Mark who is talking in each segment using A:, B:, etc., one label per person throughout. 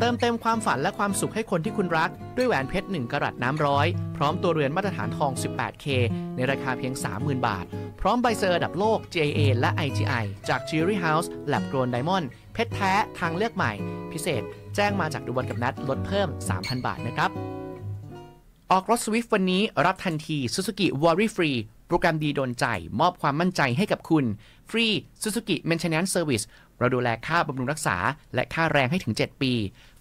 A: เติมเต็มความฝันและความสุขให้คนที่คุณรักด้วยแหวนเพชร 1กรัตน้ำร้อย พร้อมตัวเรือนมาตรฐานทอง 18K ในราคาเพียง 30,000 บาท พร้อมใบเซอร์ดับโลก JA และ IGI จาก c h e r y House Lab Grown Diamond เพชรแท้ ทางเลือกใหม่ พิเศษแจ้งมาจากดูบอลกับนัดลดเพิ่ม 3,000 บาทนะครับ ออกรถ Swift วันนี้รับทันที Suzuki Worry Free โปรแกรมดีโดนใจมอบความมั่นใจให้กับคุณ ฟรี Suzuki Maintenance Service เราดูแลค่าบำรุงรักษาและค่าแรงให้ถึง 7 ปี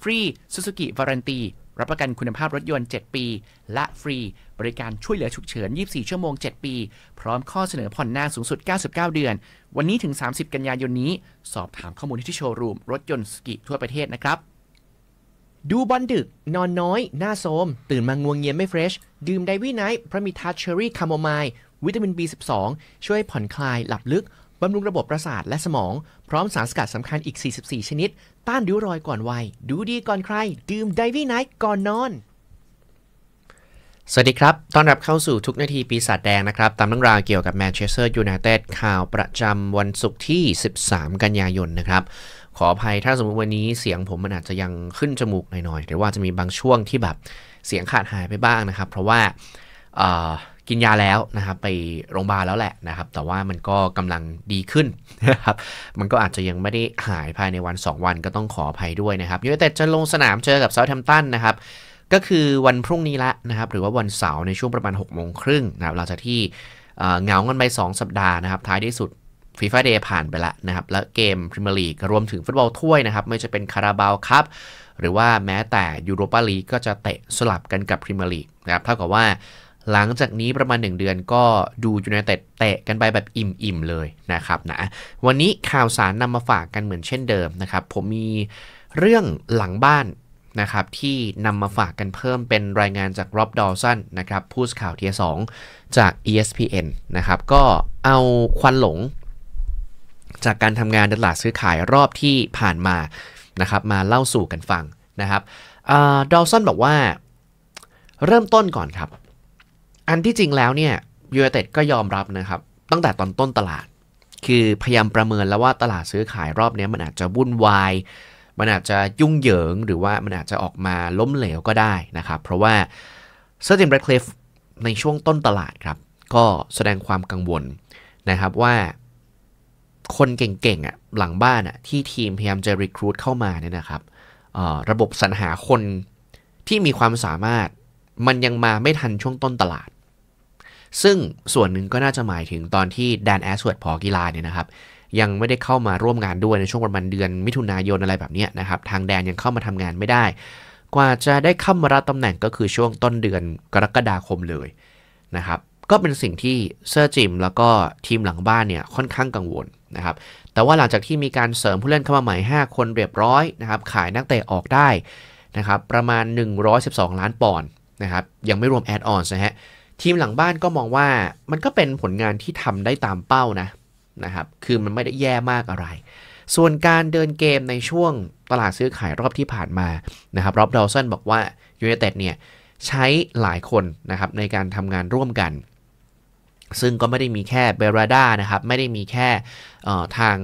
A: ฟรีซูซูกิวารันตีรับประกันคุณภาพรถยนต์ 7 ปี และฟรี บริการช่วยเหลือฉุกเฉิน 24 ชั่วโมง 7 ปี พร้อมข้อเสนอผ่อนนาสูงสุด 99 เดือน วันนี้ถึง 30 กันยายนนี้ สอบถามข้อมูลที่โชว์รูมรถยนต์สกิทั่วประเทศนะครับ ดูบอลดึกนอนน้อย หน้าโทมตื่นมางวงเงียไม่เฟรช ดื่มไดวี่ไนท์พระมิทาเชอรี่คาโมไมล์วิตามิน B12 ช่วยผ่อนคลายหลับลึกบำรุงระบบประสาทและสมอง พร้อมสารสกัดสำคัญอีก 44 ชนิด ต้านริ้วรอยก่อนวัย ดูดีก่อนใคร ดื่มไดวี่ไนท์ก่อนนอน สวัสดีครับ ต้อนรับเข้าสู่ทุกนาทีปีศาจแดงนะครับ ตามเรื่องราวเกี่ยวกับแมนเชสเตอร์ยูไนเต็ดข่าวประจำวันศุกร์ที่ 13 กันยายนนะครับ ขออภัยถ้าสมมติวันนี้เสียงผมมันอาจจะยังขึ้นจมูกหน่อยๆหรือว่าจะมีบางช่วงที่แบบเสียงขาดหายไปบ้างนะครับ เพราะว่ากินยาแล้วนะครับไปโรงพยาบาลแล้วแหละนะครับแต่ว่ามันก็กำลังดีขึ้นนะครับมันก็อาจจะยังไม่ได้หายภายในวัน 2 วันก็ต้องขออภัยด้วยนะครับยูไนเต็ดจะลงสนามเจอกับเซาท์แฮมป์ตันนะครับ ก็คือวันพรุ่งนี้ละนะครับ หรือว่าวันเสาร์ในช่วงประมาณ6กโมงครึ่งนะครับหลังจากที่เหงาเงินไป2สัปดาห์นะครับ ท้ายที่สุดฟีฟ่าเดย์ผ่านไปละนะครับและเกมพรีเมียร์ลีกรวมถึงฟุตบอลถ้วยนะครับ ไม่จะเป็นคาราบาวครับหรือว่าแม้แต่ยูโรปาลีกก็จะเตะสลับกันกับพรีเมียร์ลีกนะครับเท่ากับว่าหลังจากนี้ประมาณ 1 เดือนก็ดูยูไนเต็ดเตะกันไปแบบอิ่ม ๆ เลยนะครับนะวันนี้ข่าวสารนำมาฝากกันเหมือนเช่นเดิมนะครับ ผมมีเรื่องหลังบ้านนะครับ ที่นำมาฝากกันเพิ่มเป็นรายงานจากรอบดอลสันนะครับผู้สื่อข่าวเทียสองจาก ESPN นะครับ ก็เอาควันหลงจากการทำงานตลาดซื้อขายรอบที่ผ่านมานะครับมาเล่าสู่กันฟังนะครับดอลสันบอกว่าเริ่มต้นก่อนครับอันที่จริงแล้วเนี่ยยูเอเต็ดก็ยอมรับนะครับตั้งแต่ตอนต้นตลาด คือพยายามประเมินแล้วว่าตลาดซื้อขายรอบนี้มันอาจจะวุ่นวาย มันอาจจะยุ่งเหยิงหรือว่ามันอาจจะออกมาล้มเหลวก็ได้นะครับ เพราะว่าเซอร์จิมแบรคลิฟในช่วงต้นตลาดครับ ก็แสดงความกังวลนะครับว่าคนเก่งๆอ่ะหลังบ้านอ่ะที่ทีมพยายามจะรีครูเข้ามาเนี่ยนะครับระบบสรรหาคนที่มีความสามารถมันยังมาไม่ทันช่วงต้นตลาดซึ่งส่วนหนึ่งก็น่าจะหมายถึงตอนที่แดนแอสเวิร์ดพอกีฬาเนี่ยนะครับยังไม่ได้เข้ามาร่วมงานด้วยในช่วงประมาณเดือนมิถุนายนอะไรแบบนี้นะครับทางแดนยังเข้ามาทำงานไม่ได้ กว่าจะได้เข้ามารับตำแหน่งก็คือช่วงต้นเดือนกรกฎาคมเลยนะครับก็เป็นสิ่งที่เซอร์จิมแล้วก็ทีมหลังบ้านเนี่ยค่อนข้างกังวลนะครับแต่ว่าหลังจากที่มีการเสริมผู้เล่นเข้ามาใหม่ 5 คนเรียบร้อยนะครับขายนักเตะออกได้นะครับประมาณ 112 ล้านปอนด์นะครับยังไม่รวมแอดออนนะฮะทีมหลังบ้านก็มองว่ามันก็เป็นผลงานที่ทำได้ตามเป้านะนะครับ คือมันไม่ได้แย่มากอะไร ส่วนการเดินเกมในช่วงตลาดซื้อขายรอบที่ผ่านมานะครับ รอบดอลเันบอกว่ายูเนเต็ดเนี่ยใช้หลายคนนะครับในการทำงานร่วมกัน ซึ่งก็ไม่ได้มีแค่เบราดานะครับไม่ได้มีแค่ทาง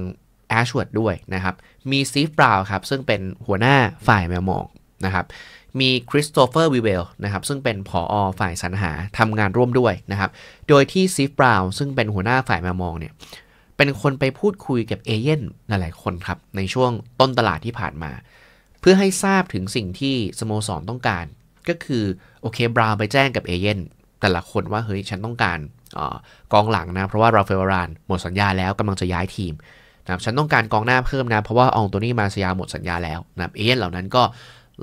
A: แอชวดด้วยนะครับ มีซีฟบราวครับซึ่งเป็นหัวหน้าฝ่ายแมวมองนะครับมีคริสโตเฟอร์วิเวลนะครับ ซึ่งเป็นผออฝ่ายสรรหาทำงานร่วมด้วยนะครับ โดยที่ซีฟบราวน์ซึ่งเป็นหัวหน้าฝ่ายมามองเนี่ย เป็นคนไปพูดคุยกับเอเย่นหลายๆคนครับ ในช่วงต้นตลาดที่ผ่านมา เพื่อให้ทราบถึงสิ่งที่สโมสรต้องการ ก็คือ โอเคบราวน์ไปแจ้งกับเอเย่นแต่ละคนว่าเฮ้ยฉันต้องการอกองหลังนะ เพราะว่าราเฟลรานหมดสัญญา แล้วกำลังจะย้ายทีมนะฉันต้องการกองหน้าเพิ่มนะเพราะว่าอองตัวนี้มาสยาหมดสัญญาแล้วนะเอเย่นเหล่านั้นก็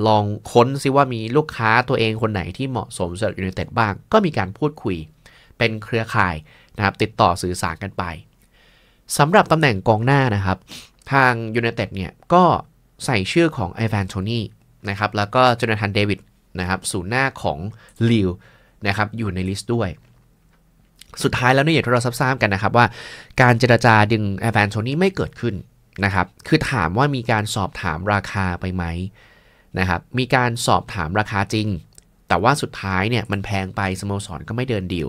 A: ลองค้นซิว่ามีลูกค้าตัวเองคนไหนที่เหมาะสมสำหรับยูเนเต็ดบ้าง ก็มีการพูดคุยเป็นเครือข่ายนะครับ ติดต่อสื่อสารกันไปสำหรับตำแหน่งกองหน้านะครับ ทางยูเนเต็ดเนี่ยก็ใส่ชื่อของไอแวนโทนี่นะครับแล้วก็จนาธานเดวิดนะครับสู่หน้าของลิวนะครับอยู่ในลิสต์ด้วย สุดท้ายแล้วเนี่ยอย่างที่เราทราบกันนะครับว่าการเจราจาดึงไอแวนโทนี่ไม่เกิดขึ้นนะครับ คือถามว่ามีการสอบถามราคาไปไหมนะครับ มีการสอบถามราคาจริง แต่ว่าสุดท้ายเนี่ยมันแพงไปสโมสรก็ไม่เดินดีล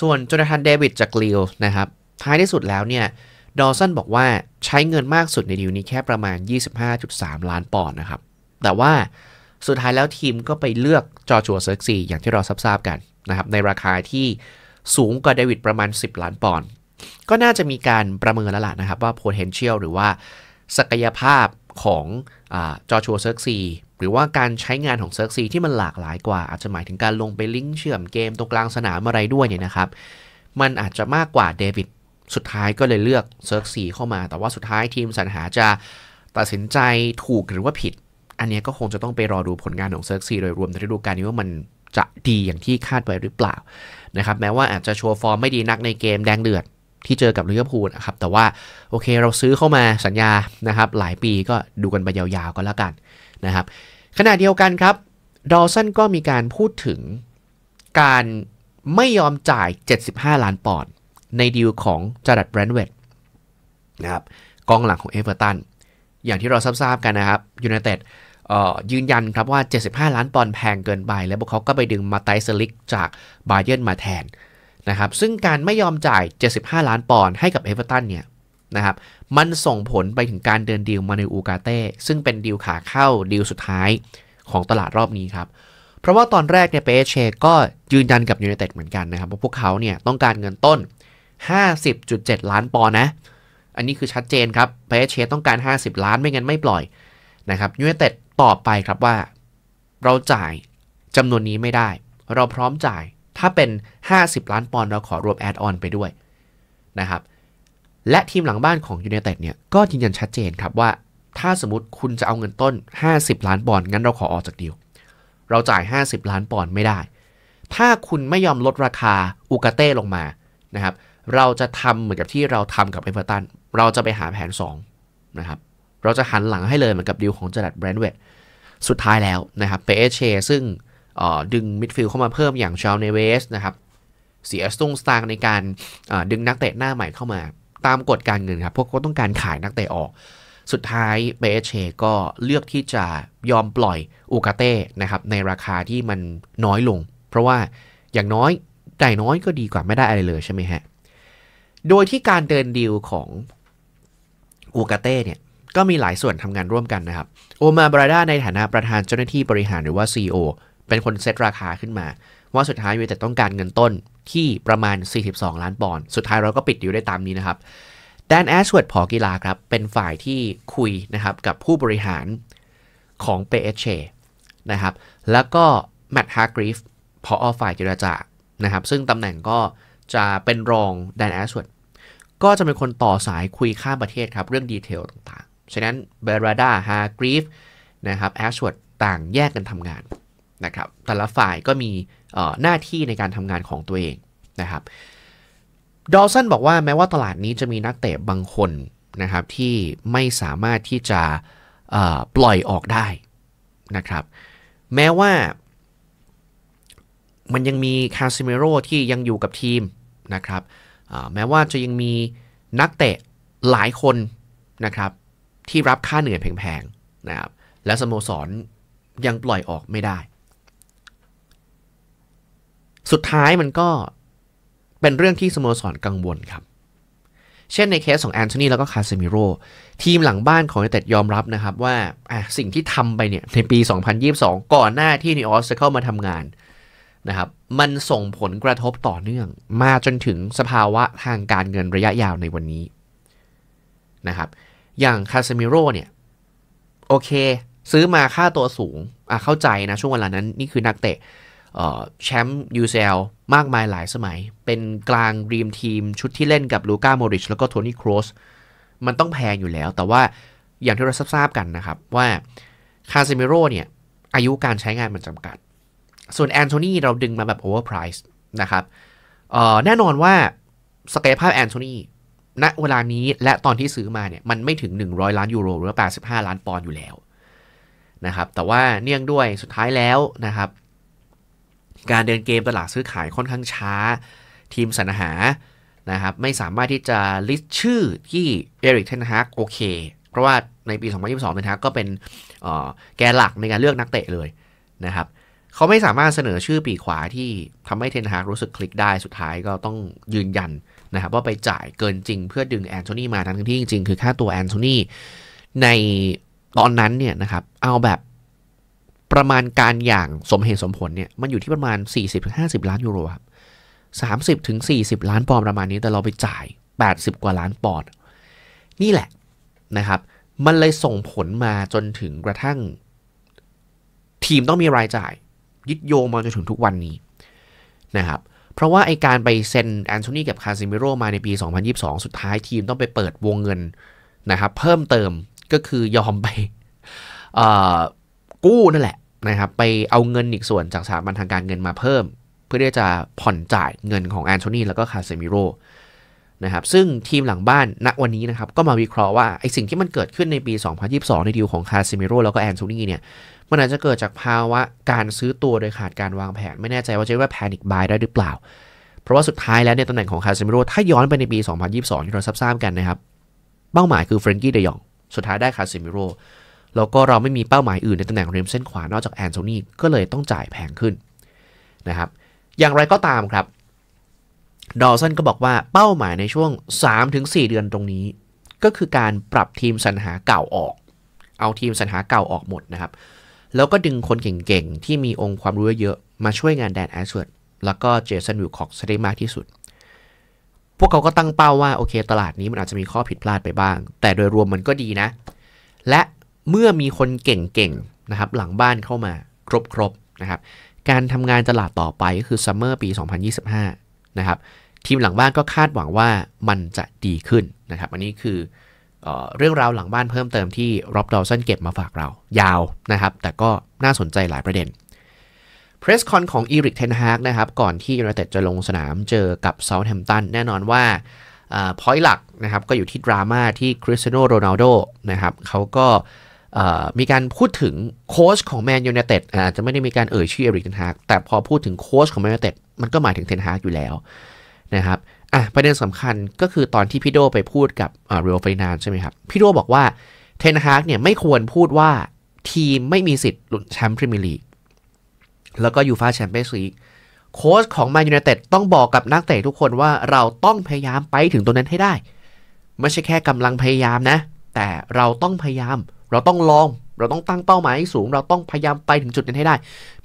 A: ส่วนจนาธานเดวิดจากลีวนะครับ ท้ายที่สุดแล้วเนี่ย ดอสันบอกว่าใช้เงินมากสุดในดีลนี้แค่ประมาณ 25.3 ล้านปอนด์นะครับ แต่ว่าสุดท้ายแล้วทีมก็ไปเลือกจอชัวเซิร์กซีอย่างที่เราทราบกันนะครับในราคาที่สูงกว่าเดวิดประมาณ 10 ล้านปอนด์ ก็น่าจะมีการประเมินแล้วล่ะนะครับว่า potential หรือว่าศักยภาพของจอชัวเซิร์กซีหรือว่าการใช้งานของเซิร์กซีที่มันหลากหลายกว่าอาจจะหมายถึงการลงไปลิงก์เชื่อมเกม ตรงกลางสนามอะไรด้วยเนี่ยนะครับมันอาจจะมากกว่าเดวิดสุดท้ายก็เลยเลือกเซิร์กซีเข้ามา แต่ว่าสุดท้ายทีมสรรหาจะตัดสินใจถูกหรือว่าผิด อันนี้ก็คงจะต้องไปรอดูผลงานของเซิร์กซีโดยรวมในฤดูกาลนี้ว่ามันจะดีอย่างที่คาดไว้หรือเปล่านะครับแม้ว่าอาจจะโชว์ฟอร์มไม่ดีนักในเกม แดงเดือดที่เจอกับลิเวอร์พูลนะครับแต่ว่า โอเคเราซื้อเข้ามาสัญญานะครับหลายปีก็ดูกันไปยาวๆก็แล้วกันนะครับขณะเดียวกันครับดอลสันก็มีการพูดถึงการไม่ยอมจ่าย 75 ล้านปอนด์ในดีลของจารัดแบรนเวดนะครับกองหลังของเอเวอร์ตันอย่างที่เราทราบกันนะครับยูไนเต็ดยืนยันครับว่า 75 ล้านปอนด์แพงเกินไปแล้วพวกเขาก็ไปดึงมาไตเซลิกจากบาเยอร์นมาแทนนะครับซึ่งการไม่ยอมจ่าย 75 ล้านปอนด์ให้กับเอเวอร์ตันเนี่ยนะครับมันส่งผลไปถึงการเดินดีลมาในอูกาเต้ ซึ่งเป็นดีลขาเข้า ดีลสุดท้ายของตลาดรอบนี้ครับ เพราะว่าตอนแรกเนี่ยเปเชก็ยืนยันกับยูไนเต็ดเหมือนกันนะครับว่าพวกเขาเนี่ยต้องการเงินต้น 50.7 ล้านปอนด์นะ อันนี้คือชัดเจนครับเปเชต้องการ 50 ล้านไม่งั้นไม่ปล่อยนะครับยูไนเต็ดตอบไปครับว่า เราจ่ายจำนวนนี้ไม่ได้ เราพร้อมจ่ายถ้าเป็น 50 ล้านปอนด์เราขอรวมแอดออนไปด้วยนะครับและทีมหลังบ้านของยูเนเต็ดเนี่ยก็ยืนยันชัดเจนครับว่า ถ้าสมมติคุณจะเอาเงินต้น 50 ล้านปอนด์งั้นเราขอออกจากดีลเราจ่าย 50 ล้านปอนด์ไม่ได้ ถ้าคุณไม่ยอมลดราคาอูกาเต้ลงมานะครับ เราจะทำเหมือนกับที่เราทำกับเอเวอร์ตันเราจะไปหาแผน 2 นะครับ เราจะหันหลังให้เลยเหมือนกับดีลของจดัดแบรนด์เวดสุดท้ายแล้วนะครับเปเอเชซึ่งดึงมิดฟิลด์เข้ามาเพิ่มอย่างชาลเนเวสนะครับเสียสตุ้งสตางในการดึงนักเตะหน้าใหม่เข้ามาตามกฎการเงินครับ พวกก็ต้องการขายนักเตะออก สุดท้ายเบเชก็เลือกที่จะยอมปล่อยอูกาเต้นะครับ ในราคาที่มันน้อยลง เพราะว่าอย่างน้อยได้น้อยก็ดีกว่าไม่ได้อะไรเลยใช่ไหมฮะ โดยที่การเดินดีลของอูกาเต้เนี่ยก็มีหลายส่วนทำงานร่วมกันนะครับโอมาบราดาในฐานะประธานเจ้าหน้าที่บริหารหรือว่า CEO เป็นคนเซตราคาขึ้นมา ว่าสุดท้ายยูไนเต็ดต้องการเงินต้นที่ประมาณ 42 ล้านปอนด์สุดท้ายเราก็ปิดอยู่ได้ตามนี้นะครับแดนแอชเวิร์ดพอกีฬาครับ เป็นฝ่ายที่คุยนะครับกับผู้บริหารของ p s h นะครับแล้วก็แมตต์ฮาร์กริฟพออฝ่ายเจรจานะครับซึ่งตำแหน่งก็จะเป็นรองแดนแอชเวิร์ดก็จะเป็นคนต่อสายคุยข้ามประเทศครับ เรื่องดีเทลต่างๆฉะนั้นเบราดาฮาร์กริฟนะครับแอชเวิร์ดต่างแยกกันทำงานนะครับ แต่ละฝ่ายก็มีหน้าที่ในการทำงานของตัวเองนะครับ ดอลสันบอกว่าแม้ว่าตลาดนี้จะมีนักเตะบางคนนะครับที่ไม่สามารถที่จะปล่อยออกได้นะครับ แม้ว่ามันยังมีคาซิเมโรที่ยังอยู่กับทีมนะครับแม้ว่าจะยังมีนักเตะหลายคนนะครับที่รับค่าเหนื่อยแพงๆนะครับ และสโมสรยังปล่อยออกไม่ได้สุดท้ายมันก็เป็นเรื่องที่สโมสรกังวลครับ เช่นในเคสของแอนโทนีแล้วก็คาเซมิโรทีมหลังบ้านของยูเต็ดยอมรับนะครับว่าสิ่งที่ทำไปเนี่ยในปี 2022 ก่อนหน้าที่นิออสจะเข้ามาทำงานนะครับมันส่งผลกระทบต่อเนื่อง มาจนถึงสภาวะทางการเงินระยะยาวในวันนี้นะครับอย่างคาเซมิโร่เนี่ย โอเค ซื้อมาค่าตัวสูงอ่ะเข้าใจนะ ช่วงเวลานั้นนี่คือนักเตะแชมป์ยูเซลมากมายหลายสมัย เป็นกลางรีมทีมชุดที่เล่นกับลูก้าโมริชแล้วก็โทนี่ครอสมันต้องแพงอยู่แล้ว แต่ว่าอย่างที่เราทราบกันนะครับ ว่าคาเซมิโร่เนี่ยอายุการใช้งานมันจำกัด ส่วนแอนโทนีเราดึงมาแบบโอเวอร์ไพรส์นะครับแน่นอนว่าสเกลภาพแอนโทนีณเวลานี้และตอนที่ซื้อมาเนี่ยมันไม่ถึง 100 ล้านยูโรหรือ 85 ล้านปอนด์อยู่แล้วนะครับ แต่ว่าเนื่องด้วยสุดท้ายแล้วนะครับการเดินเกมตลาดซื้อขายค่อนข้างช้าทีมสรรหานะครับไม่สามารถที่จะลิสต์ชื่อที่เอริกเทนฮากโอเค เพราะว่าในปี 2022 เทนฮากก็เป็นแกนหลักในการเลือกนักเตะเลยนะครับเขาไม่สามารถเสนอชื่อปีขวาที่ทำให้เทนฮากรู้สึกคลิกได้สุดท้ายก็ต้องยืนยันนะครับว่าไปจ่ายเกินจริงเพื่อดึงแอนโทนีมาทั้งที่จริงๆคือค่าตัวแอนโทนีในตอนนั้นเนี่ยนะครับเอาแบบประมาณการอย่างสมเหตุสมผลเนี่ยมันอยู่ที่ประมาณ 40-50 ล้านยูโรครับสามสิบถึงสี่สิบล้านปอนด์ประมาณนี้ แต่เราไปจ่ายแปดสิบกว่าล้านปอนด์นี่แหละนะครับ มันเลยส่งผลมาจนถึงกระทั่ง ทีมต้องมีรายจ่ายยึดโยงมาจนถึงทุกวันนี้นะครับเพราะว่าไอการไปเซ็น แอนโทนีกับคาซิมิโรมาในปี 2022 สุดท้ายทีมต้องไปเปิดวงเงินนะครับเพิ่มเติมก็คือยอมไปกู้นั่นแหละนะครับไปเอาเงินอีกส่วนจากสถาบันทางการเงินมาเพิ่ม เพื่อที่จะผ่อนจ่ายเงินของแอนโทนีแล้วก็คาเซมิโรนะครับซึ่งทีมหลังบ้านณวันนี้นะครับก็มาวิเคราะห์ว่าไอสิ่งที่มันเกิดขึ้นในปี 2022 ในดีลของคาซิเมโรแล้วก็แอนโทนีเนี่ยมันอาจจะเกิดจากภาวะการซื้อตัวโดยขาดการวางแผน ไม่แน่ใจว่าจะเรียกว่าแพนิคบายได้หรือเปล่า เพราะว่าสุดท้ายแล้วในตำแหน่งของคาซิเมโรถ้าย้อนไปในปี 2022 ที่เราทราบกันนะครับเป้าหมายคือเฟรนกี้เดยอง สุดท้ายได้คาซิเมโรแล้วก็เราไม่มีเป้าหมายอื่นในตำแหน่งริมเส้นขวา นอกจากแอนโทนีก็เลยต้องจ่ายแพงขึ้นนะครับ อย่างไรก็ตามครับ ดอสันก็บอกว่าเป้าหมายในช่วง3-4 เดือนตรงนี้ ก็คือการปรับทีมสรรหาเก่าออก เอาทีมสรรหาเก่าออกหมดนะครับ แล้วก็ดึงคนเก่งๆ ที่มีองค์ความรู้เยอะมาช่วยงานแดนแอชเวิร์ดแล้วก็เจสันวิลคอกซ์ได้มากที่สุด พวกเขาก็ตั้งเป้าว่าโอเค ตลาดนี้มันอาจจะมีข้อผิดพลาดไปบ้าง แต่โดยรวมมันก็ดีนะ และเมื่อมีคนเก่งๆ นะครับหลังบ้านเข้ามาครบๆ นะครับการทำงานตลาดต่อไปก็คือซัมเมอร์ปี 2025 นะครับทีมหลังบ้านก็คาดหวังว่ามันจะดีขึ้นนะครับอันนี้คือเออเรื่องราวหลังบ้านเพิ่มเติมที่ร็อบดอลสันเก็บมาฝากเรายาวนะครับ แต่ก็น่าสนใจหลายประเด็นเพรสคอนของอีริกเทนฮากนะครับ ก่อนที่ยูไนเต็ดจะลงสนามเจอกับเซาท์แฮมป์ตันแน่นอนว่าพอยต์หลักนะครับก็อยู่ที่ดราม่าที่คริสเตียโนโรนัลโดนะครับเขาก็มีการพูดถึงโค้ชของแมนยูเนเต็ดอาจจะไม่ได้มีการเอ่ยชื่อเอริกเทนฮากแต่พอพูดถึงโค้ชของแมนยูเนเต็ดมันก็หมายถึงเทนฮากอยู่แล้วนะครับอ่ะประเด็นสำคัญก็คือตอนที่พี่โดไปพูดกับเรียลไฟนานใช่ไหมครับ พี่โดบอกว่าเทนฮากเนี่ยไม่ควรพูดว่าทีมไม่มีสิทธิ์หลุดแชมป์พรีเมียร์ลีกแล้วก็ยูฟาแชมเปี้ยนส์ลีกโค้ชของแมนยูเนเต็ดต้องบอกกับนักเตะทุกคนว่าเราต้องพยายามไปถึงตรงนั้นให้ได้ไม่ใช่แค่กำลังพยายามนะแต่เราต้องพยายามเราต้องลอง เราต้องตั้งเป้าหมายให้สูง เราต้องพยายามไปถึงจุดนั้นให้ได้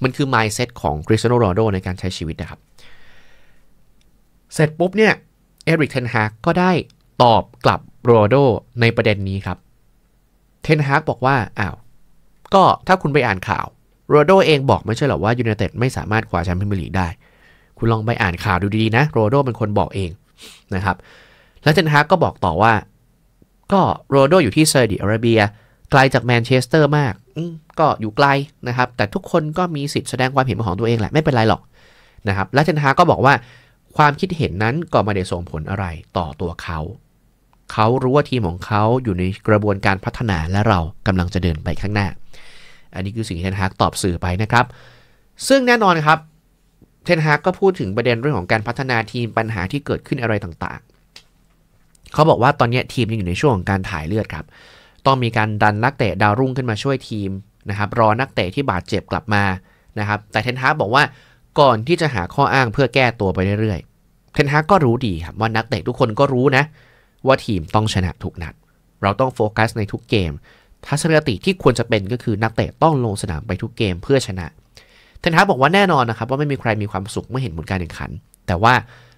A: มันคือ mindset ของคริสเตียโนโรโดในการใช้ชีวิตนะครับ เสร็จปุ๊บเนี่ย เอริกเทนฮากก็ได้ตอบกลับโรโดในประเด็นนี้ครับ เทนฮากบอกว่าอ้าว ก็ถ้าคุณไปอ่านข่าวโรโดเองบอกไม่ใช่หรอว่ายูไนเต็ดไม่สามารถคว้าแชมเปี้ยนส์ลีกได้ คุณลองไปอ่านข่าวดูดีๆ นะโรโดเป็นคนบอกเองนะครับ แล้วเทนฮากก็บอกต่อว่าก็โรโดอยู่ที่ซาอุดิอาระเบียไกลจากแมนเชสเตอร์มากก็อยู่ไกลนะครับ แต่ทุกคนก็มีสิทธิ์แสดงความเห็นของตัวเองแหละ ไม่เป็นไรหรอกนะครับและเทนฮาก็บอกว่าความคิดเห็นนั้นก็ไม่ได้ส่งผลอะไรต่อตัวเขา เขารู้ว่าทีมของเขาอยู่ในกระบวนการพัฒนาและเรากำลังจะเดินไปข้างหน้า อันนี้คือสิ่งที่เทนฮากตอบสื่อไปนะครับ ซึ่งแน่นอนครับ เทนฮากก็พูดถึงประเด็นเรื่องของการพัฒนาทีมปัญหาที่เกิดขึ้นอะไรต่างๆ เขาบอกว่าตอนนี้ทีมยังอยู่ในช่วงของการถ่ายเลือดครับต้องมีการดันนักเตะดาวรุ่งขึ้นมาช่วยทีมนะครับรอนักเตะที่บาดเจ็บกลับมานะครับแต่เทนฮาบอกว่าก่อนที่จะหาข้ออ้างเพื่อแก้ตัวไปเรื่อยๆ เทนฮาก็รู้ดีครับว่านักเตะทุกคนก็รู้นะ ว่าทีมต้องชนะทุกนัดเราต้องโฟกัสในทุกเกมทัศนคติที่ควรจะเป็นก็คือนักเตะต้องลงสนามไปทุกเกมเพื่อชนะเทนฮาบอกว่าแน่นอนนะครับว่าไม่มีใครมีความสุขเมื่อเห็นผลการแข่งขันแต่ว่า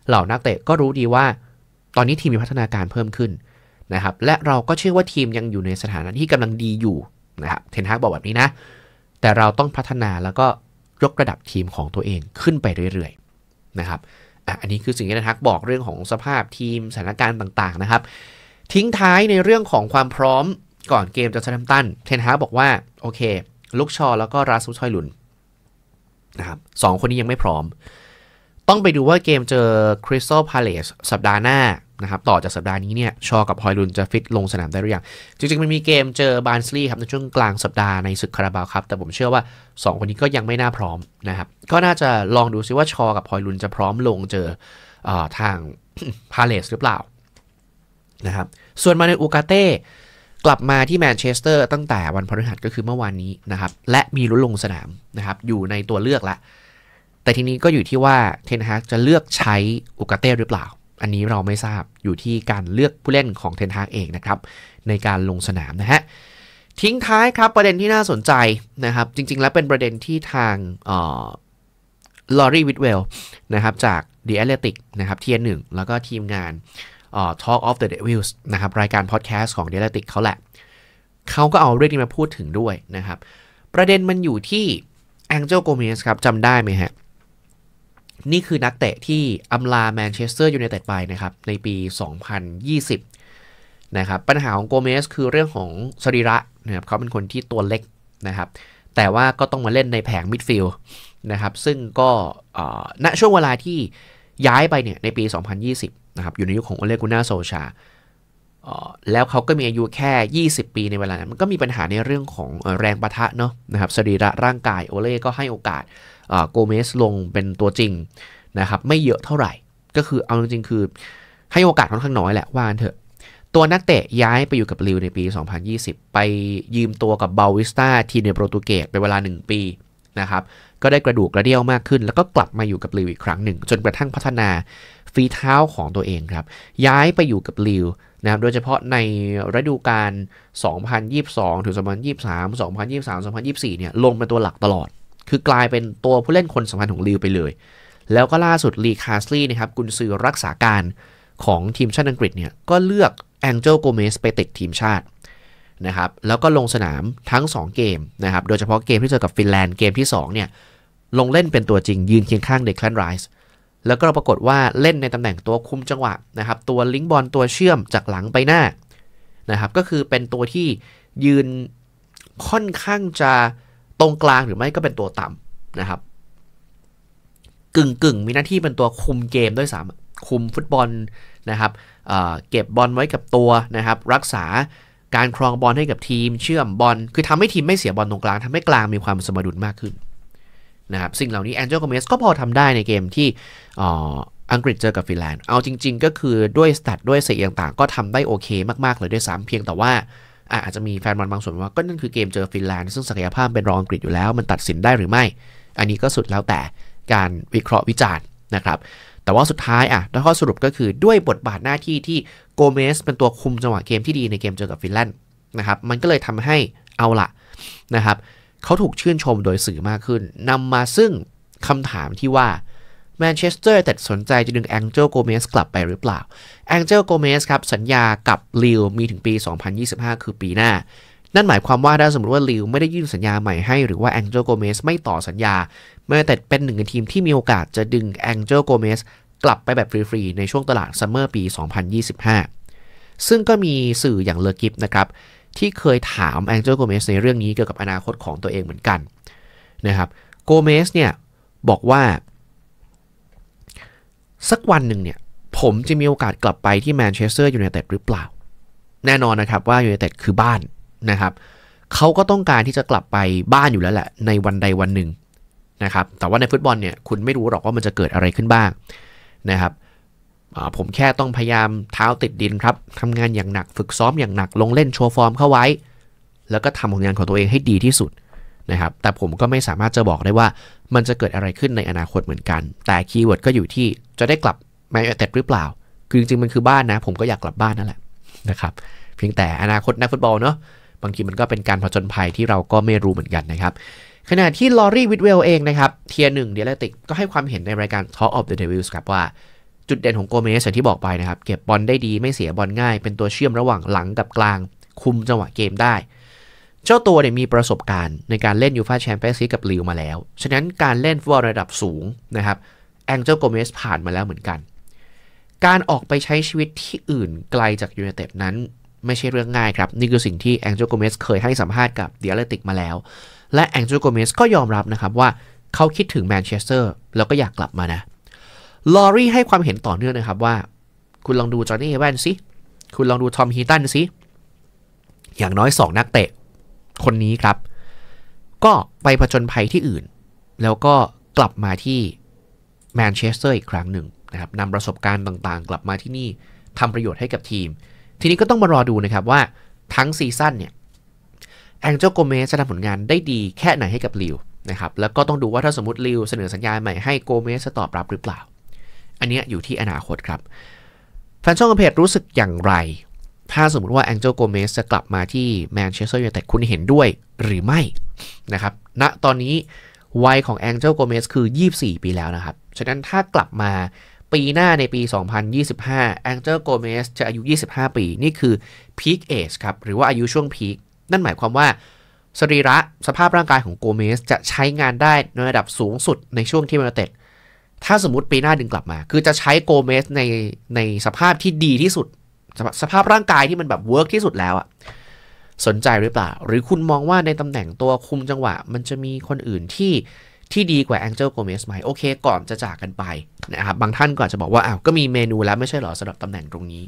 A: เหล่านักเตะก็รู้ดีว่า ตอนนี้ทีมมีพัฒนาการเพิ่มขึ้นนะครับ และเราก็เชื่อว่าทีมยังอยู่ในสถานะที่กำลังดีอยู่นะครับเทนฮากบอกแบบนี้นะ แต่เราต้องพัฒนาแล้วก็ยกระดับทีมของตัวเองขึ้นไปเรื่อยๆนะครับ อันนี้คือสิ่งที่เทนฮากบอกเรื่องของสภาพทีม สถานการณ์ต่างๆนะครับ ทิ้งท้ายในเรื่องของความพร้อมก่อนเกมจะแซมตัน เทนฮากบอกว่าโอเคลุกชอแล้วก็ราซุชอยลุนนะครับสองคนนี้ยังไม่พร้อมต้องไปดูว่าเกมเจอคริสตัลพาเลสสัปดาห์หน้านะครับ ต่อจากสัปดาห์นี้เนี่ย ชอกับฮอยลุนจะฟิตลงสนามได้หรือยังจริงๆ มันมีเกมเจอบานสลีย์ครับในช่วงกลางสัปดาห์ในศึกคาราบาวครับแต่ผมเชื่อว่า2คนนี้ก็ยังไม่น่าพร้อมนะครับ ก็น่าจะลองดูซิว่าชอกับฮอยลุนจะพร้อมลงเจออทางพาเลสหรือเปล่า นะครับ ส่วนมาในอูกาเต้กลับมาที่แมนเชสเตอร์ตั้งแต่วันพฤหัสก็คือเมื่อวานนี้นะครับและมีลุ้นลงสนามนะครับอยู่ในตัวเลือกละแต่ทีนี้ก็อยู่ที่ว่าเทนฮากจะเลือกใช้อูกาเต้หรือเปล่าอันนี้เราไม่ทราบอยู่ที่การเลือกผู้เล่นของเทนฮากเองนะครับในการลงสนามนะฮะ ทิ้งท้ายครับประเด็นที่น่าสนใจนะครับ จริงๆแล้วเป็นประเด็นที่ทางลอรีวิทเวลนะครับจากด e a t h l ลติกนะครับทีนหนึ่งแล้วก็ทีมงาน Talk of the Devils นะครับรายการพอดแคสต์ของ h e l e t i c เขาแหละเขาก็เอาเรื่องนี้มาพูดถึงด้วยนะครับ ประเด็นมันอยู่ที่แองเจลโกเมสครับจำได้ไหมฮะนี่คือนักเตะที่อำลาแมนเชสเตอร์ยูไนเต็ดไปนะครับ ในปี 2020นะครับปัญหาของโกเมสคือเรื่องของสรีระนะครับเขาเป็นคนที่ตัวเล็กนะครับ แต่ว่าก็ต้องมาเล่นในแผงมิดฟิลด์นะครับซึ่งก็ณช่วงเวลาที่ย้ายไปเนี่ยในปี 2020นะครับอยู่ในยุคขของโอเลกุน่าโซชาแล้วเขาก็มีอายุแค่ 20 ปีในเวลานั้นมันก็มีปัญหาในเรื่องของแรงประทะเนาะนะครับสรีระร่างกายโอเล่ก็ให้โอกาสโกเมสลงเป็นตัวจริงนะครับไม่เยอะเท่าไหร่ ก็คือเอาจริงๆคือให้โอกาสค่อนข้างน้อยแหละว่าเถอะตัวนักเตะย้ายไปอยู่กับลิวในปี 2020 ไปยืมตัวกับเบลวิสตาทีมในโปรตุเกสเป็นเวลา 1 ปีนะครับก็ได้กระดูกกระเดี่ยวมากขึ้น แล้วก็กลับมาอยู่กับลิวอีกครั้งหนึ่ง จนกระทั่งพัฒนาฝีเท้าของตัวเองครับย้ายไปอยู่กับลิวนะครับโดยเฉพาะในฤดูกาล2022ถึง2023 2023 2024เนี่ยลงเป็นตัวหลักตลอดคือกลายเป็นตัวผู้เล่นคนสำคัญของลิวไปเลย แล้วก็ล่าสุดลีคาสลีนะครับกุนซือรักษาการของทีมชาติอังกฤษเนี่ยก็เลือกแองเจลโกเมสไปติดทีมชาตินะครับแล้วก็ลงสนามทั้ง 2 เกมนะครับโดยเฉพาะเกมที่เจอกับฟินแลนด์เกมที่2เนี่ยลงเล่นเป็นตัวจริงยืนเคียงข้างเดคลันไรส์แล้วก็ปรากฏว่าเล่นในตำแหน่งตัวคุมจังหวะนะครับตัวลิงก์บอลตัวเชื่อมจากหลังไปหน้านะครับก็คือเป็นตัวที่ยืนค่อนข้างจะตรงกลางหรือไม่ก็เป็นตัวต่ำนะครับ กึ่งกึ่งมีหน้าที่เป็นตัวคุมเกมด้วยซ้ำคุมฟุตบอลนะครับเเก็บบอลไว้กับตัวนะครับรักษาการครองบอลให้กับทีม เชื่อมบอลคือทำให้ทีมไม่เสียบอลตรงกลางทำให้กลางมีความสมดุลมากขึ้น นะครับ สิ่งเหล่านี้แอนเจลโกเมสก็พอทำได้ในเกมที่อังกฤษเจอกับฟินแลนด์เอาจริงๆ ก็คือด้วยสตัดด้วยเสียงต่างก็ทำได้โอเคมากๆเลยด้วยซ้ำเพียงแต่ว่าอาจจะมีแฟนบอลบางส่วนว่าก็นั่นคือเกมเจอฟินแลนด์ซึ่งศักยภาพเป็นรองอังกฤษอยู่แล้วมันตัดสินได้หรือไม่ อันนี้ก็สุดแล้วแต่การวิเคราะห์วิจารณ์นะครับ แต่ว่าสุดท้ายอ่ะข้อสรุปก็คือด้วยบทบาทหน้าที่ที่ โกเมสเป็นตัวคุมจังหวะเกมที่ดีในเกมเจอกับฟินแลนด์นะครับมันก็เลยทำให้เอาละนะครับ เขาถูกชื่นชมโดยสื่อมากขึ้น นำมาซึ่งคำถามที่ว่าแมนเชสเตอร์แต่สนใจจะดึงแองเจลโกเมสกลับไปหรือเปล่า แองเจลโกเมสครับสัญญากับลิวมีถึงปี 2025 คือปีหน้า นั่นหมายความว่าถ้าสมมติว่าลิวไม่ได้ยื่นสัญญาใหม่ให้ หรือว่าแองเจลโกเมสไม่ต่อสัญญา แม้แต่เป็นหนึ่งในทีมที่มีโอกาสจะดึงแองเจลโกเมสกลับไปแบบฟรี ๆ ในช่วงตลาดซัมเมอร์ปี 2025 ซึ่งก็มีสื่ออย่างเลอกิฟนะครับที่เคยถามแองเจลโกเมสในเรื่องนี้เกี่ยวกับอนาคตของตัวเองเหมือนกันนะครับ โกเมสเนี่ยบอกว่าสักวันหนึ่งเนี่ยผมจะมีโอกาสกลับไปที่แมนเชสเตอร์ยูไนเต็ดหรือเปล่า แน่นอนนะครับว่ายูไนเต็ดคือบ้านนะครับเขาก็ต้องการที่จะกลับไปบ้านอยู่แล้วแหละ ในวันใดวันหนึ่งนะครับแต่ว่าในฟุตบอลเนี่ยคุณไม่รู้หรอกว่ามันจะเกิดอะไรขึ้นบ้างนะครับผมแค่ต้องพยายามเท้าติดดินครับทำงานอย่างหนักฝึกซ้อมอย่างหนักลงเล่นโชว์ฟอร์มเข้าไว้ แล้วก็ทำผลงานของตัวเองให้ดีที่สุดนะครับแต่ผมก็ไม่สามารถจะบอกได้ว่ามันจะเกิดอะไรขึ้นในอนาคตเหมือนกัน แต่คีย์เวิร์ดก็อยู่ที่จะได้กลับมาเอเต็ดหรือเปล่าคือจริงๆมันคือบ้านนะ ผมก็อยากกลับบ้านนั่นแหละนะครับเพียงแต่อนาคตนักฟุตบอลเนาะบางทีมันก็เป็นการผจญภัยที่เราก็ไม่รู้เหมือนกันนะครับขณะที่ลอรี่วิดเวลเองนะครับ เทียร์หนึ่งเดลติกก็ให้ความเห็นในรายการ Talk of the Devils ครับว่า จุดเด่นของโกเมสอย่างที่บอกไปนะครับ เก็บบอลได้ดีไม่เสียบอลง่าย เป็นตัวเชื่อมระหว่างหลังกับกลาง คุมจังหวะเกมได้เจ้าตัวเนี่ยมีประสบการณ์ในการเล่นยูฟาแชมเปี้ยนส์ลีกกับลิวมาแล้ว ฉะนั้นการเล่นฟุตบอลระดับสูง นะครับแองเจลโกเมสผ่านมาแล้วเหมือนกัน การออกไปใช้ชีวิตที่อื่นไกลจากยูเนเต็ดนั้น ไม่ใช่เรื่องง่ายครับ นี่คือสิ่งที่แองเจลโกเมสเคยให้สัมภาษณ์กับเดียร์ติกมาแล้ว และแองเจลโกเมสก็ยอมรับนะครับว่าเขาคิดถึงแมนเชสเตอร์แล้วก็อยากกลับมานะลอรี่ให้ความเห็นต่อเนื่องนะครับว่าคุณลองดูจอห์นนี่เอเวนสิคุณลองดูทอมฮีตันสิอย่างน้อย 2นักเตะคนนี้ครับ ก็ไปผจญภัยที่อื่น แล้วก็กลับมาที่แมนเชสเตอร์อีกครั้งหนึ่งนะครับนำประสบการณ์ต่างๆ กลับมาที่นี่ทำประโยชน์ให้กับทีม ทีนี้ก็ต้องมารอดูนะครับ ว่าทั้งซีซั่นเนี่ยแองเจลโกเมสจะทำผลงานได้ดีแค่ไหนให้กับลิวนะครับแล้วก็ต้องดูว่าถ้าสมมติลิวเสนอสัญญาใหม่ให้โกเมสตอบรับหรือเปล่า อันนี้อยู่ที่อนาคตครับแฟนช่องเพจรู้สึกอย่างไรถ้าสมมติว่าแองเจลโกเมสจะกลับมาที่แมนเชสเตอร์ยูไนเต็ดคุณเห็นด้วยหรือไม่ นะครับณนะตอนนี้ วัยของแองเจลโกเมสคือ 24 ปีแล้วนะครับ ฉะนั้นถ้ากลับมาปีหน้าในปี 2025แองเจลโกเมสจะอายุ 25 ปีนี่คือพีคเอชครับ หรือว่าอายุช่วงพีคนั่นหมายความว่า สรีระ สภาพร่างกายของโกเมสจะใช้งานได้ ในระดับสูงสุดในช่วงที่มันเตดถ้าสมมติปีหน้าดึงกลับมา คือจะใช้โกเมสในในสภาพที่ดีที่สุดสภาพร่างกายที่มันแบบเวิร์กที่สุดแล้วอะสนใจหรือเปล่า หรือคุณมองว่าในตำแหน่งตัวคุมจังหวะ มันจะมีคนอื่นที่ ที่ดีกว่าแองเจลโกเมสไหม โอเค ก่อนจะจากกันไปนะครับบางท่านก็อาจจะบอกว่าอ้าวก็มีเมนูแล้วไม่ใช่หรอสำหรับตำแหน่งตรงนี้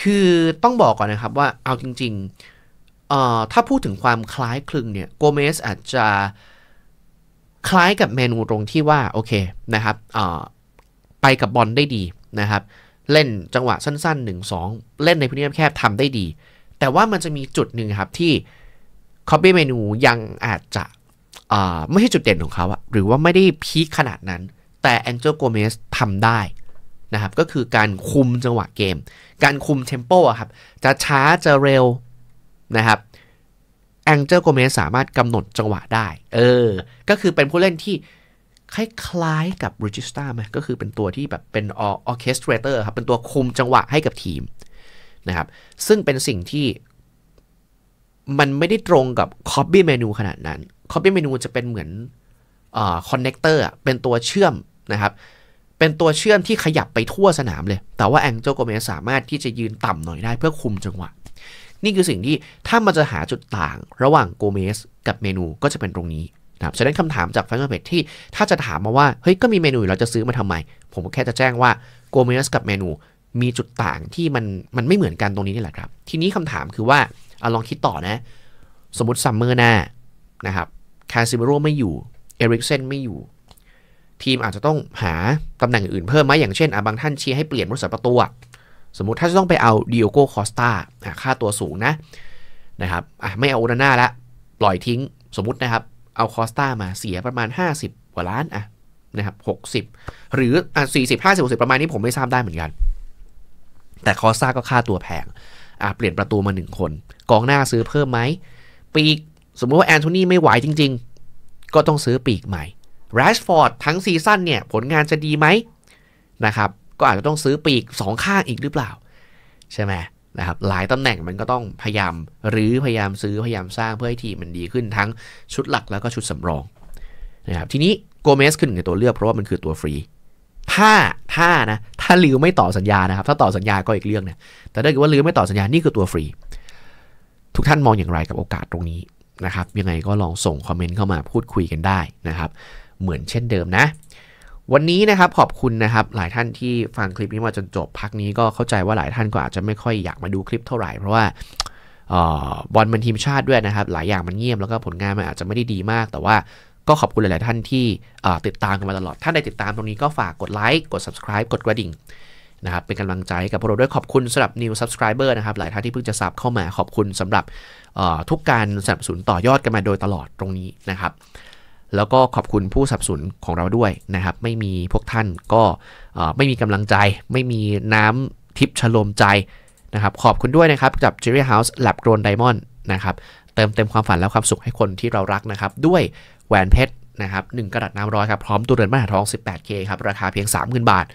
A: คือต้องบอกก่อนนะครับว่าเอาจริงๆเอ่อถ้าพูดถึงความคล้ายคลึงเนี่ยโกเมสอาจจะคล้ายกับเมนูตรงที่ว่าโอเคนะครับเอ่อไปกับบอลได้ดีนะครับเล่นจังหวะสั้นๆหนึ่งสองเล่นในพื้นที่แคบททำได้ดี แต่ว่ามันจะมีจุดหนึ่งครับที่คอปปี้เมนูยังอาจจะไม่ใช่จุดเด่นของเขาอะหรือว่าไม่ได้พีคขนาดนั้น แต่แองเจลโกเมสทำได้นะครับ ก็คือการคุมจังหวะเกม การคุมเทมโปครับจะช้าจะเร็วนะครับแองเจลโกเมสสามารถกำหนดจังหวะได้เออก็คือเป็นผู้เล่นที่คล้ายๆกับ r e g i s t a ไหมก็คือเป็นตัวที่แบบเป็นออเคสตรเตอร์ครับเป็นตัวคุมจังหวะให้กับทีมนะครับ ซึ่งเป็นสิ่งที่มันไม่ได้ตรงกับ Copy Menu ขนาดนั้น Copy Menu จะเป็นเหมือนคอนเนคเตอร์เป็นตัวเชื่อมนะครับ เป็นตัวเชื่อมที่ขยับไปทั่วสนามเลย แต่ว่าแองเจลโกเมสามารถที่จะยืนต่ำหน่อยได้เพื่อคุมจังหวะ นี่คือสิ่งที่ถ้ามันจะหาจุดต่างระหว่างโกเมสกับเมนูก็จะเป็นตรงนี้นะครับฉะนั้นคำถามจากแฟนเพจที่ถ้าจะถามมาว่า เฮ้ยก็มีเมนูเราจะซื้อมาทำไม ผมแค่จะแจ้งว่าโกเมสกับเมนู มีจุดต่างที่มันมันไม่เหมือนกันตรงนี้นี่แหละครับ ทีนี้คำถามคือว่าเอาลองคิดต่อนะ สมมติซัมเมอร์หน้านะครับคาซิเมโรไม่อยู่เอริกเซนไม่อยู่ ทีมอาจจะต้องหาตำแหน่งอื่นเพิ่มไหมอย่างเช่นบางท่านเชียร์ให้เปลี่ยนผูสสาประตูสมมติถ้าจะต้องไปเอาดิโอโกคอสตาค่าตัวสูงนะนะครับไม่เอาโอนาน่าละปล่อยทิ้งสมมตินะครับเอาคอสตามาเสียประมาณ 50 กว่าล้านอะนะครับหกสิบหรืออ่ะสี่สิบห้าสิบหกสิบประมาณนี้ผมไม่ทราบได้เหมือนกัน แต่คอสตาก็ค่าตัวแพงอ่ะ เปลี่ยนประตูมาหนึ่งคน กองหน้าซื้อเพิ่มไหมปีกสมมติว่าแอนโทนีไม่ไหวจริง ๆ ก็ต้องซื้อปีกใหม่แรชฟอร์ดทั้งซีซั่นเนี่ย ผลงานจะดีไหมนะครับ ก็อาจจะต้องซื้อปีก 2 ข้างอีกหรือเปล่าใช่ไหมนะครับหลายตำแหน่งมันก็ต้องพยายามหรือพยายามซื้อพยายามสร้างเพื่อให้ทีมมันดีขึ้นทั้งชุดหลักแล้วก็ชุดสำรองนะครับทีนี้โกเมสขึ้นในตัวเลือกเพราะว่ามันคือตัวฟรี ถ้าถ้านะถ้าลิวไม่ต่อสัญญานะครับ ถ้าต่อสัญญาก็อีกเรื่องนะแต่ถ้าเกิดว่าลิวไม่ต่อสัญญานี่คือตัวฟรี ทุกท่านมองอย่างไรกับโอกาสตรงนี้นะครับ ยังไงก็ลองส่งคอมเมนต์เข้ามาพูดคุยกันได้นะครับ เหมือนเช่นเดิมนะวันนี้นะครับขอบคุณนะครับหลายท่านที่ฟังคลิปนี้มาจนจบพักนี้ก็เข้าใจว่าหลายท่านก็อาจจะไม่ค่อยอยากมาดูคลิปเท่าไหร่เพราะว่าบอลมันทีมชาติด้วยนะครับหลายอย่างมันเงียบแล้วก็ผลงานมันอาจจะไม่ได้ดีมาก แต่ว่าก็ขอบคุณหลายๆท่านที่ติดตามกันมาตลอดท่านใดติดตามตรงนี้ก็ฝากกดไลค์กด subscribe กดกระดิ่งนะครับเป็นกำลังใจกับพวกเราด้วยขอบคุณสำหรับ new subscriber นะครับหลายท่านที่เพิ่งจะสับเข้ามา ขอบคุณสำหรับทุกการสนับสนุนต่อยอดกันมาโดยตลอดตรงนี้นะครับแล้วก็ขอบคุณผู้สับสนของเราด้วยนะครับ ไม่มีพวกท่านก็ไม่มีกำลังใจไม่มีน้ำทิพย์ชโลมใจนะครับ ขอบคุณด้วยนะครับกับ Jerry House Lab Grown Diamond นะครับเติมเต็มความฝันและความสุขให้คนที่เรารักนะครับ ด้วยแหวนเพชรนะครับหกระดัษน้ำร้อยครับ พร้อมตัวเรือนมหาทอง 18K ครับ ราคาเพียง 30,000 บาท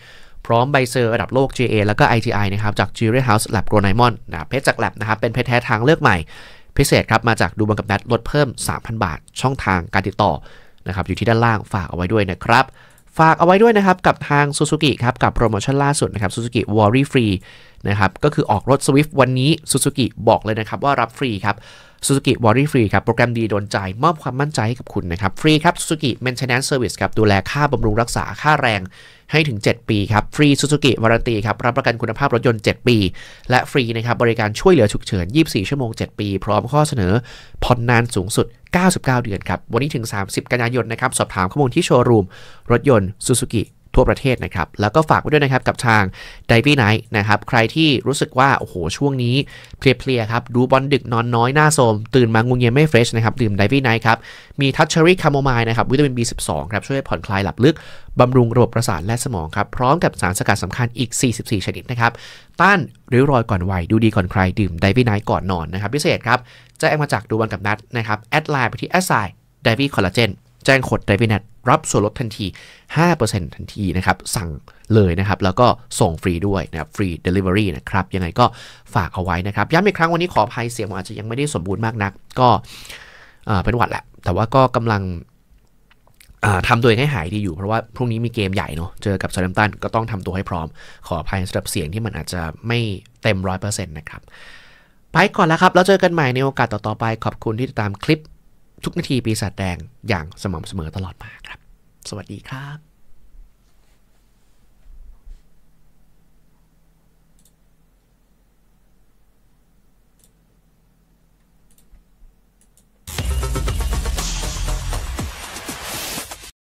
A: พร้อมใบเซอร์ระดับโลก GA แล้วก็ ITI นะครับจาก j l r y House Lab g r o n i m o n นะเพชรจาก Lab นะครับเป็นเพชรแท้ทางเลือกใหม่พิเศษครับมาจากดูบังกับแัดลดเพิ่ม 3,000 บาทช่องทางการติดต่อนะครับอยู่ที่ด้านล่างฝากเอาไว้ด้วยนะครับ ฝากเอาไว้ด้วยนะครับ กับทาง Suzuki ครับ กับโปรโมชั่นล่าสุดนะครับ Suzuki Worry Free นะครับ ก็คือออกรถ Swift วันนี้ Suzuki บอกเลยนะครับ ว่ารับฟรีครับ Suzuki w ร r รี่ฟรีครับโปรแกรมดีโดนใจมอบความมั่นใจให้กับคุณนะครับฟรีครับ Suzuki Maintenance Service ครับดูแลค่าบำรุงรักษาค่าแรงให้ถึง 7 ปีครับฟรี Suzuki วารันตีครับรับประกันคุณภาพรถยนต์ 7 ปี และฟรีนะครับบริการช่วยเหลือฉุกเฉิน 24 ชั่วโมง 7 ปี พร้อมข้อเสนอผ่อนนานสูงสุด 99 เดือนครับวันนี้ถึง 30กันยายนนะครับสอบถามข้อมูลที่โชว์รูมรถยนต์ Suzuki ั่วประเทศนะครับ แล้วก็ฝากไว้ด้วยนะครับ กับทางไดฟี่ไนท์นะครับ ใครที่รู้สึกว่า โอ้โห ช่วงนี้ เพลียๆครับดูบอลดึกนอนน้อยหน้าโสมตื่นมางุงเงียไม่เฟรชนะครับ ดื่มไดฟี่ไนท์ครับ มีทัชเชอรี่คาโมไมล์นะครับ วิตามิน B12 ครับ ช่วยผ่อนคลายหลับลึกบำรุงระบบประสาทและสมองครับ พร้อมกับสารสกัดสำคัญอีก44ชนิดนะครับต้านริ้วรอยก่อนวัยดูดีก่อนใครดื่มไดฟี่ไนท์ก่อนนอนนะครับพิเศษครับแจ้งมาจากดูบอลกับนัดนะครับแอดไลน์ไปที่แอดไซด์ไดวี่คอลลาเจนแจ้งขดไดวี่นัดรับส่วนลดทันที 5%ทันทีนะครับ สั่งเลยนะครับ แล้วก็ส่งฟรีด้วยนะครับ ฟรีเดลิเวอรี่นะครับ ยังไงก็ฝากเอาไว้นะครับ ย้ำอีกครั้งวันนี้ขออภัยเสียงอาจจะยังไม่ได้สมบูรณ์มากนัก ก็เป็นหวัดแหละ แต่ว่าก็กำลังทำตัวเองให้หายดีอยู่ เพราะว่าพรุ่งนี้มีเกมใหญ่เนาะเจอกับซาเลมตันก็ต้องทำตัวให้พร้อม ขออภัยสำหรับเสียงที่มันอาจจะไม่เต็มร้อยเปอร์เซ็นต์นะครับ ไปก่อนแล้วครับ แล้วเจอกันใหม่ในโอกาสต่อๆไป ขอบคุณที่ติดตามคลิปทุกนาทีปีศาจแดงอย่างสม่ำเสมอตลอดมาครับ สวัสดีครับ